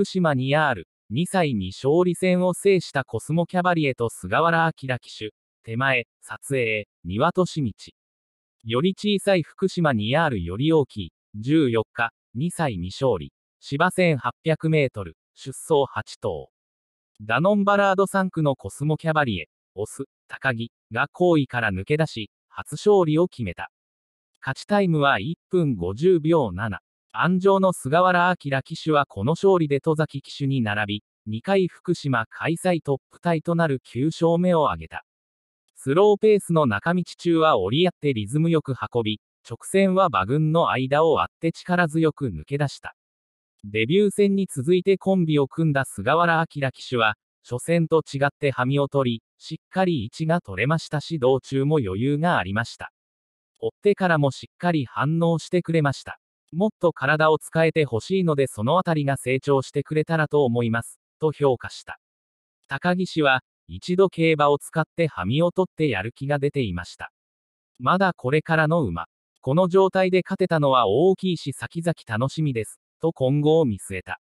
福島にある2歳未勝利戦を制したコスモキャバリエと菅原明騎手、手前、撮影、庭俊道。より小さい福島にあるより大きい、14日、2歳未勝利、芝線800メートル、出走8頭。ダノンバラード3区のコスモキャバリエ、オス、高木が好位から抜け出し、初勝利を決めた。勝ちタイムは1分50秒7。安城の菅原明騎手はこの勝利で戸崎騎手に並び、2回福島開催トップタイとなる9勝目を挙げた。スローペースの中道中は折り合ってリズムよく運び、直線は馬群の間を割って力強く抜け出した。デビュー戦に続いてコンビを組んだ菅原明騎手は、初戦と違ってはみを取り、しっかり位置が取れましたし道中も余裕がありました。追ってからもしっかり反応してくれました。もっと体を使えてほしいのでそのあたりが成長してくれたらと思います、と評価した。高木氏は、一度競馬を使ってハミを取ってやる気が出ていました。まだこれからの馬。この状態で勝てたのは大きいし先々楽しみです、と今後を見据えた。